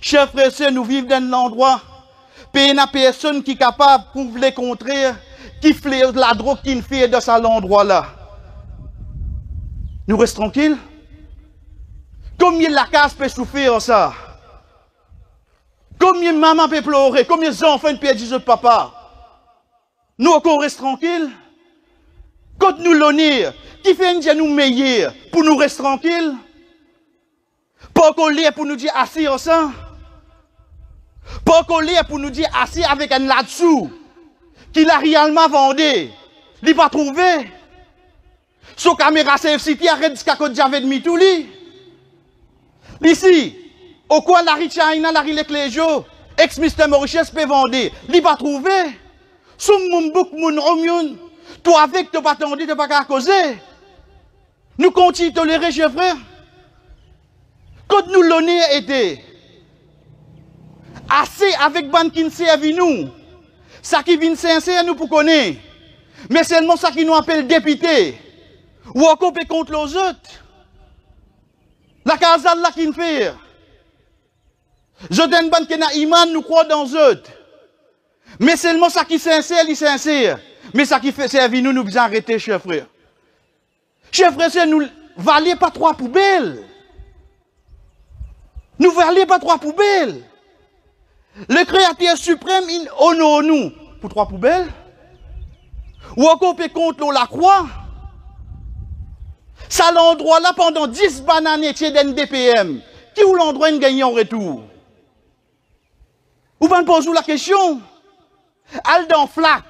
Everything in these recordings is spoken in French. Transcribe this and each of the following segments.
Chers frères et sœurs, nous vivons dans un endroit, n'y a personne qui est capable de les contrer qui fait la drogue qui fait dans cet endroit-là. Nous restons tranquilles. Combien la casse peut souffrir ça? Combien maman peut pleurer? Combien enfants peuvent dire papa? Nous encore restons tranquilles. Quand nous l'onir qui fait nous meilleur pour nous rester tranquilles? Pas qu'on pour nous dire assis ensemble. Pas qu'on pour nous dire assis avec un là-dessous, qu'il a réellement vendu. Il pas trouvé. Son caméra CFCT arrête ce qu'on dit avec demi tout Ici, au coin la Richaina, la de Cléjo, ex-mister Mauritius peut vendre. Il pas trouvé. Sous moun bouk mon romion, toi avec, tu pas attendu, tu pas causer. Nous continuons de tolérer, chers frères. Quand nous est aidé, assez avec bande qui nous nous. Ça qui vient sincère nous pour connaître. Mais seulement ça qui nous appelle député. Ou encore contre les autres. La casale là qui ne fait. Je donne bande qui n'a iman nous croit dans eux. Mais seulement ça qui sincère, il sincère. Mais ça qui fait servir nous, nous devons arrêter, chers frères. Chers frères, nous valons pas trois poubelles. Nous valons pas trois poubelles. Le créateur suprême, il honore nous pour trois poubelles. Ou encore, contre la croix. Ça l'endroit là pendant 10 bananes chez DPM. Qui ou l'endroit il gagne en retour? Ou bien poser la question. Al dans flac.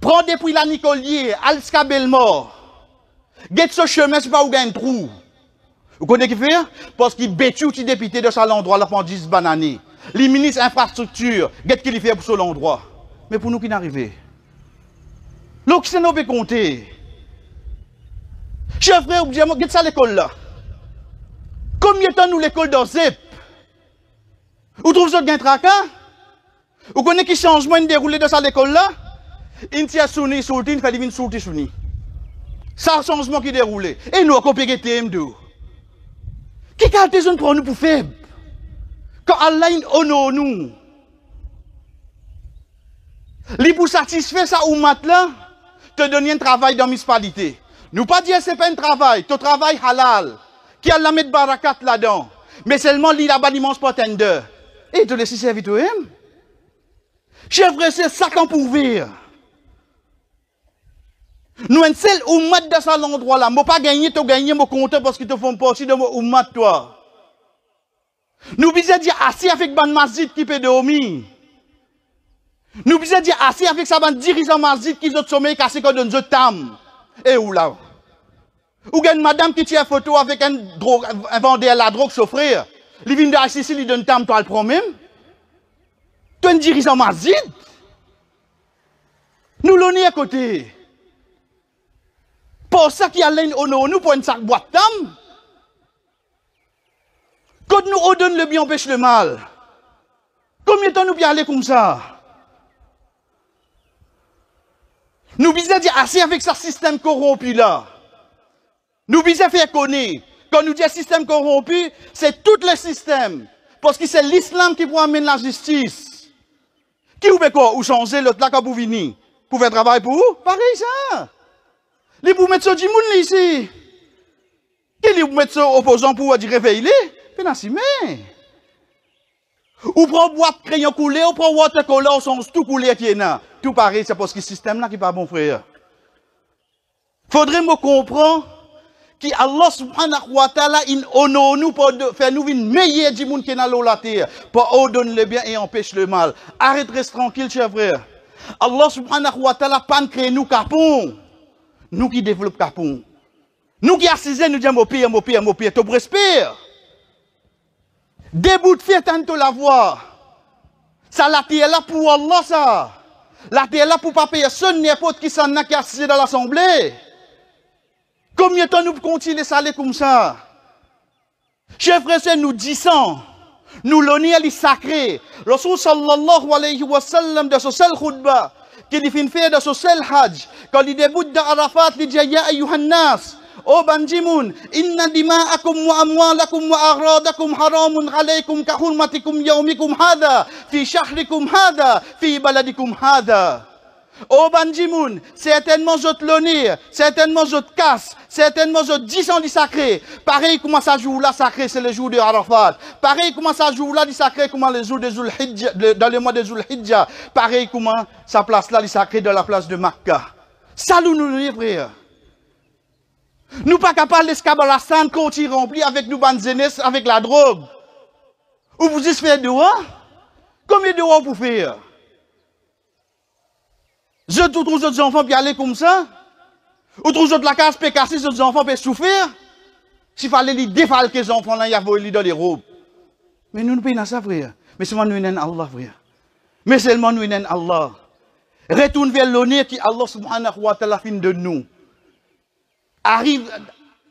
Prends depuis la Nicolier, al scabel mort. Get ce chemin, c'est pas où gagne trou. Vous connaissez qui fait? Parce qu'il bêtu qui député de ça l'endroit là pendant 10 bananes les ministres infrastructure, qu'est-ce qu'il fait pour ce endroit, Mais pour nous qui n'arrivons L'Occident veut compter. Chers frères, qu'est-ce que ça l'école là Combien de temps nous l'école dans ZEP Vous trouvez ça gain tracas hein? Vous connaissez qui changement déroulé dans cette école là Une tia souni, soulti, une fait divine soulti, souni. Ça changement qui déroulé. Et nous, on peut TM2. Qui a des zones pour nous pour faire quand Allah honore nous, lui pour satisfaire ça ou matelas, te donner un travail dans municipalité. Nous pas dire c'est pas un travail, ton travail halal, qui la mettre barakat là-dedans, mais seulement li là-bas l'immense potender. Et te laisser servir toi-même. Chef c'est ça qu'on vivre. Nous sommes seuls ou dans cet endroit là, moi pas gagner, tu gagner mon compte parce que te font aussi de mon toi. Nous bisons dire assis avec ban masjid qui peut dormir. Nous bisons dire assis avec sa bande dirigeant masjid qui sont sommeil cassé donne nous tam. Et où là? Ou une madame qui tient photo avec un, drogue, un vendeur la drogue s'offrir. L'ivine de la ici, il donne tam, toi le prends même. Tu es un dirigeant masjid. Nous l'on est à côté. Pour ça qu'il y a l'un nous pour une sac boîte tam nous redonne le bien, empêche le mal. Combien de temps nous pouvons aller comme ça Nous bisons dire assez avec ce système corrompu là. Nous visons faire connaître. Quand nous disons système corrompu, c'est tout le système. Parce que c'est l'islam qui peut amener la justice. Qui vous quoi Ou changer l'autre là quand vous Pour faire travail pour vous ça. Les vous mettre ce du monde ici. Qui les vous opposant pour dire réveiller mais. Ou prend de crayon coulé, ou prend water coulé, ou sont tout coulé qui est là. Tout pareil, c'est parce que le système là qui n'est pas bon, frère. Faudrait me comprendre que Allah subhanahu wa ta'ala il honore nous pour faire nous une meilleure du monde qui est dans la terre. Pour ordonner le bien et empêcher le mal. Arrête, reste tranquille, cher frère. Allah subhanahu wa ta'ala pas créé nous capons. Nous qui développons capons. Nous qui assisons, nous disons, mon pire, mon pire, mon pire, tu respires. Debout fait tantôt la voix. Ça, la terre là pour Allah, ça. La terre là pour pas payer son n'importe qui s'en a qui dans l'assemblée. Combien de temps nous continuer ça aller comme ça? Chers frères nous disons, nous l'honneur est sacré. Rasul sallallahu alayhi wa sallam de ce seul khutbah, qui fin fait de ce seul hajj, quand il déboute d'Arafat, il dit, ya ayyuhannas, ô Banjimun, inna dima inna dima'akum wa amwalakum wa agradakum haramun alaykum ka hurmatikum yawmikum hada fi shahrikum hada fi baladikum hada Ô Banjimun, certainement je te l'honneur, certainement je te casse, certainement je te descends sacré. Pareil comment ça joue là sacré, c'est le jour de Arafat. Pareil comment ça joue là sacré, comment le jour de Zulhidja, dans le mois de Zulhidja. Pareil comment ça place là sacré dans la place de Makkah. Salut nous, les nous pas capables d'escabalassan quand est rempli avec nous banzenes, avec la drogue. Ou vous espérez de quoi? Combien de vous vous faire? Je trouve des enfants qui aller comme ça. Ou trouve de la casse peut casser, enfants peuvent souffrir. S'il fallait les défalquer, les enfants, là, il y a dans les robes. Mais nous, nous payons ça, frère. Mais seulement nous, nous Allah, frère. Mais seulement nous, nous Allah. Retourne vers l'honneur qui Allah subhanahu wa ta'ala fin de nous arrive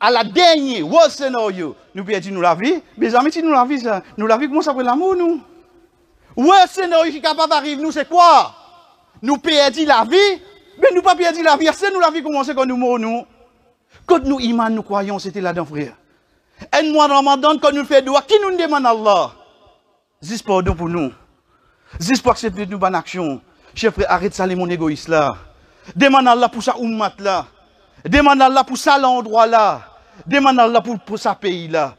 à la dernière, au Seigneur, nous perdons la vie. Mes amis, si nous la vie, euh, nous la vie, comment ça prend l'amour, nous? Oui, Seigneur, qui est capable d'arriver, nous, c'est quoi? Nous perdons la vie, mais nous pas perdons la vie. C'est nous la vie c'est quand nous mourons, nous. Quand nous, iman nous croyons, c'était là d'un frère. Et nous, ramadan, quand nous faisons quoi qui nous demande Allah? Juste pardon pour nous. Juste pour accepter de nous bonne action. Chef, arrête de les mon égoïste là. Demande Allah pour ça, ummat là. Demande à Allah pour ça l'endroit là. Demande à Allah pour, pour pays là.